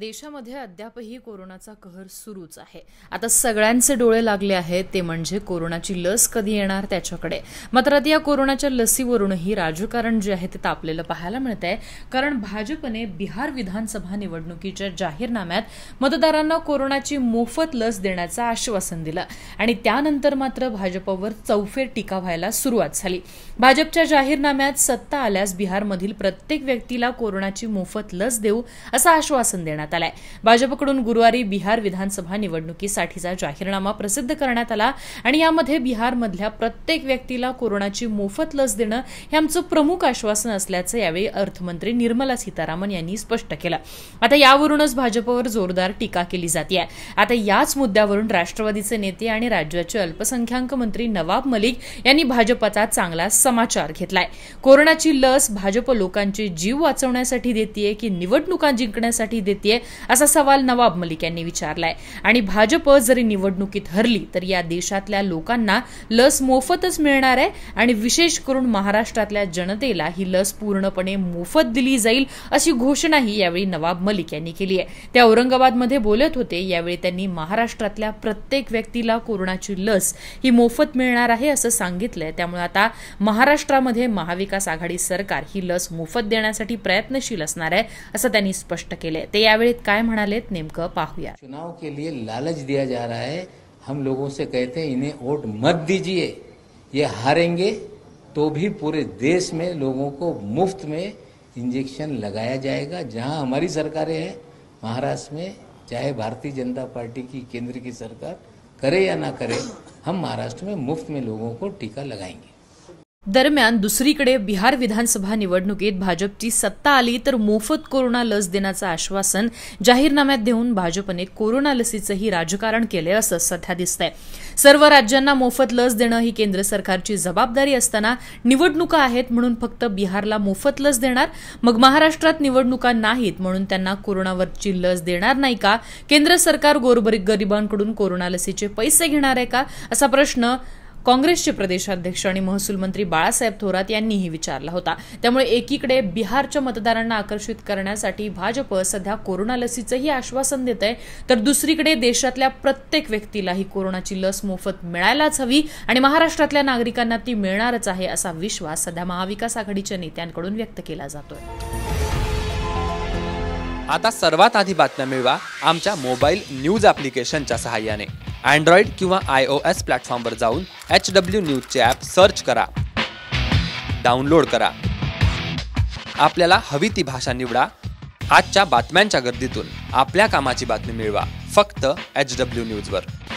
देशामध्ये अद्यापही कोरोनाचा कहर सुरूच आहे आता सगळ्यांचे डोळे लागले आहेत ते म्हणजे कोरोनाची लस कधी येणार त्याच्याकडे मात्र आता या कोरोनाच्या लसीवरूनही राजकारण जे आहे ते तापलेलं पाहायला मिळत आहे कारण भाजपने बिहार विधानसभा निवडणुकीच्या जाहीरनाम्यात मतदारांना कोरोनाची मोफत लस देण्याचं आश्वासन दिलं आणि त्यानंतर मात्र भाजपवर चौफेर टीका व्हायला सुरुवात झाली भाजपच्या जाहीरनाम्यात सत्ता आल्यास बिहारमधील प्रत्येक व्यक्तीला कोरोनाची मोफत लस देऊ असं आश्वासन देण्यात करण्यात आलाय भाजपकडून गुरुवारी बिहार विधानसभा निवडणुकीसाठीचा जाहीरनामा प्रसिद्ध करण्यात आला आणि यामध्ये बिहारमधल्या प्रत्येक व्यक्तीला कोरोनाची मोफत लस देणं हे आमचं प्रमुख आश्वासन असल्याचं यावेळी अर्थमंत्री निर्मला सीतारामन यांनी स्पष्ट केलं आता यावरूनच भाजपवर जोरदार टीका केली जाते आता याच मुद्द्यावरून राष्ट्रवादीचे नेते आणि राज्याचे अल्पसंख्याक मंत्री नवाब मलिक यांनी भाजपचा चांगला समाचार घेतलाय कोरोनाची लस भाजप लोकांचे जीव वाचवण्यासाठी देते की निवडणुका जिंकण्यासाठी देते असा सवाल नवाब मलिक यांनी विचारलाय आणि भाजप जरी निवडणुकीत हरली तर या देशातल्या लोकांना लस मोफतच मिळणार आहे आणि विशेष करून महाराष्ट्रातल्या जनतेला ही लस पूर्णपणे मोफत दिली जाईल अशी घोषणाही यावेळी नवाब मलिक यांनी केली आहे त्या औरंगाबादमध्ये बोलत होते यावेळी त्यांनी महाराष्ट्रातल्या प्रत्येक व्यक्तीला कोरोनाची लस ही मोफत मिळणार आहे असं सांगितलंय त्यामुळे आता महाराष्ट्रामध्ये महाविकास आघाडी सरकार ही लस मोफत देण्यासाठी प्रयत्नशील असणार आहे असं त्यांनी स्पष्ट केलंय ते काय म्हणालेत नेमकं पाहूया चुनाव के लिए लालच दिया जा रहा है हम लोगों से कहते हैं इन्हें वोट मत दीजिए ये हारेंगे तो भी पूरे देश में लोगों को मुफ्त में इंजेक्शन लगाया जाएगा जहां हमारी सरकारें हैं महाराष्ट्र में चाहे भारतीय जनता पार्टी की केंद्र की सरकार करे या ना करे हम महाराष्ट्र में मुफ्त में लोगों को टीका लगाएंगे दरम्यान दुसरीकडे बिहार विधानसभा निवडणुकीत भाजपची सत्ता आली तर मोफत कोरोना लस देण्याचं आश्वासन जाहीरनाम्यात देऊन भाजपने कोरोना लसीचंही राजकारण केलंय असं सध्या दिसतंय सर्व राज्यांना मोफत लस देणं ही केंद्र सरकारची जबाबदारी असताना निवडणुका आहेत म्हणून फक्त बिहारला मोफत लस देणार मग महाराष्ट्रात निवडणुका नाहीत म्हणून त्यांना कोरोनावरची लस देणार नाही का केंद्र सरकार गोरबरी गरिबांकडून कोरोना लसीचे पैसे घेणार आहे का असा प्रश्न काँग्रेसचे प्रदेशाध्यक्ष आणि महसूल मंत्री बाळासाहेब थोरात यांनीही विचारला होता त्यामुळे एकीकडे बिहारच्या मतदारांना आकर्षित करण्यासाठी भाजप सध्या कोरोना लसीचंही आश्वासन देत आहे तर दुसरीकडे देशातल्या प्रत्येक व्यक्तीलाही कोरोनाची लस मोफत मिळायलाच हवी आणि महाराष्ट्रातल्या नागरिकांना ती मिळणारच आहे असा विश्वास सध्या महाविकास आघाडीच्या नेत्यांकडून व्यक्त केला जातोय आता सर्वात आधी बातम्या मिळवा आमच्या मोबाईल न्यूज ॲप्लिकेशनच्या सहाय्याने अँड्रॉइड किंवा आय ओ एस प्लॅटफॉर्मवर जाऊन एच डब्ल्यू न्यूजचे ॲप सर्च करा डाउनलोड करा आपल्याला हवी ती भाषा निवडा आजच्या बातम्यांच्या गर्दीतून आपल्या कामाची बातमी मिळवा फक्त एच डब्ल्यू न्यूजवर